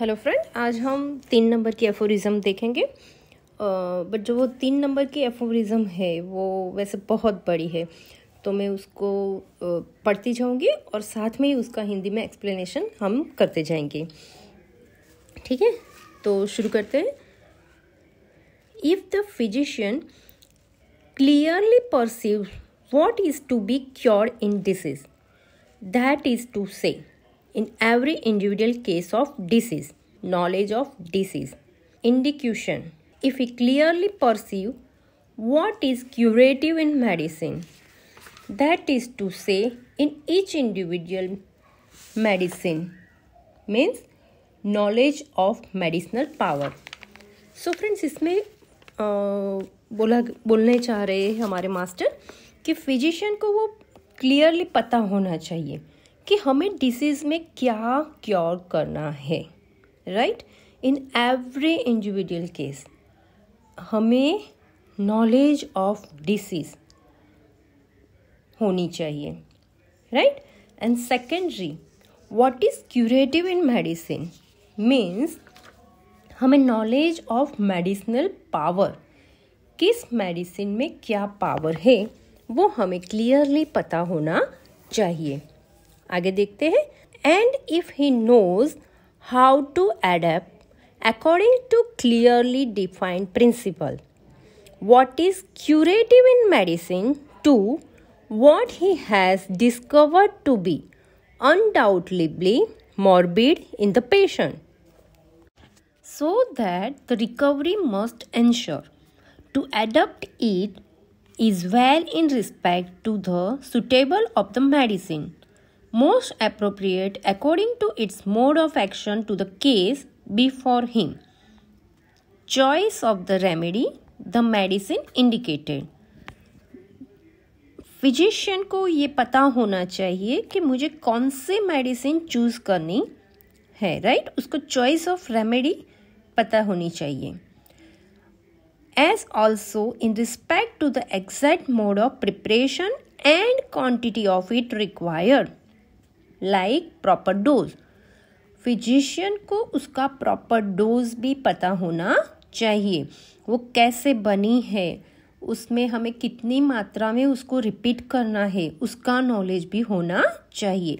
Hello friend आज हम तीन नंबर की एफोरिज्म देखेंगे बट जो वो तीन नंबर की एफोरिज्म है वो वैसे बहुत बड़ी है तो मैं उसको पढ़ती जाऊंगी और साथ में ही उसका हिंदी में एक्सप्लेनेशन हम करते जाएंगे ठीक है तो शुरू करते हैं if the physician clearly perceive what is to be cure in disease that is to say in every individual case of disease knowledge of disease indication if we clearly perceive what is curative in medicine that is to say in each individual medicine means knowledge of medicinal power so friends इसमें आ, बोला बोलने चाह रहे हमारे master कि physician को वो क्लियरली पता होना चाहिए कि हमें डिसीज़ में क्या क्योर करना है right in every individual case हमें नॉलेज ऑफ डिसीज़ होनी चाहिए right and secondary what is curative in medicine means हमें नॉलेज ऑफ मेडिसिनल पावर किस मेडिसिन में क्या पावर है वो हमें क्लियरली पता होना चाहिए आगे देखते हैं and if he knows how to adapt according to clearly defined principle what is curative in medicine to what he has discovered to be undoubtedly morbid in the patient so that the recovery must ensure to adapt it is well in respect to the suitable of the medicine most appropriate according to its mode of action to the case before him. Choice of the remedy, the medicine indicated. Physician को ये पता होना चाहिए कि मुझे कौन से medicine choose करनी है राइट right? उसको चॉइस ऑफ रेमेडी पता होनी चाहिए as also in respect to the exact mode of preparation and quantity of it required like proper dose physician को उसका प्रॉपर डोज भी पता होना चाहिए वो कैसे बनी है उसमें हमें कितनी मात्रा में उसको रिपीट करना है उसका नॉलेज भी होना चाहिए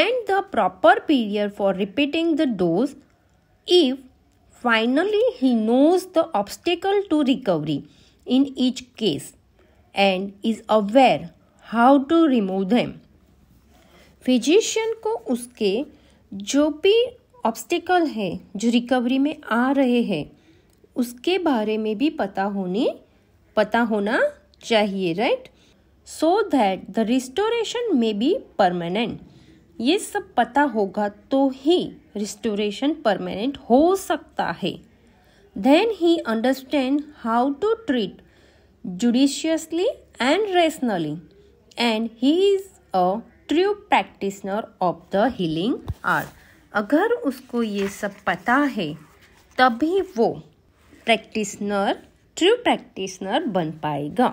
and the proper period for repeating the dose if finally he knows the obstacle to recovery in each case and is aware how to remove them physician को उसके जो भी ऑब्स्टिकल है जो रिकवरी में आ रहे हैं उसके बारे में भी पता होने पता होना चाहिए right so that the restoration में बी परमानेंट ये सब पता होगा तो ही रिस्टोरेशन परमानेंट हो सकता है then he understand how to treat judiciously and rationally and he is a true practitioner of the healing art अगर उसको ये सब पता है तभी वो प्रैक्टिसनर ट्रू प्रैक्टिसनर बन पाएगा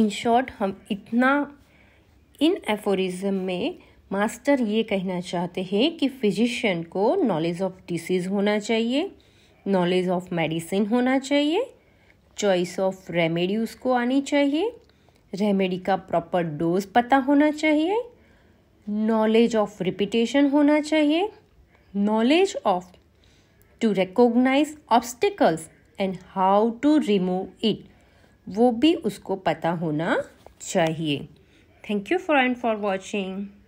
इन शॉर्ट हम इतना इन एफोरिज्म में मास्टर ये कहना चाहते हैं कि फिजिशियन को नॉलेज ऑफ डिसीज होना चाहिए नॉलेज ऑफ मेडिसिन होना चाहिए चॉइस ऑफ रेमेडी उसको आनी चाहिए रेमेडी का प्रॉपर डोज पता होना चाहिए नॉलेज ऑफ रिपीटेशन होना चाहिए knowledge of to recognize obstacles and how to remove it वो भी उसको पता होना चाहिए thank you for and for watching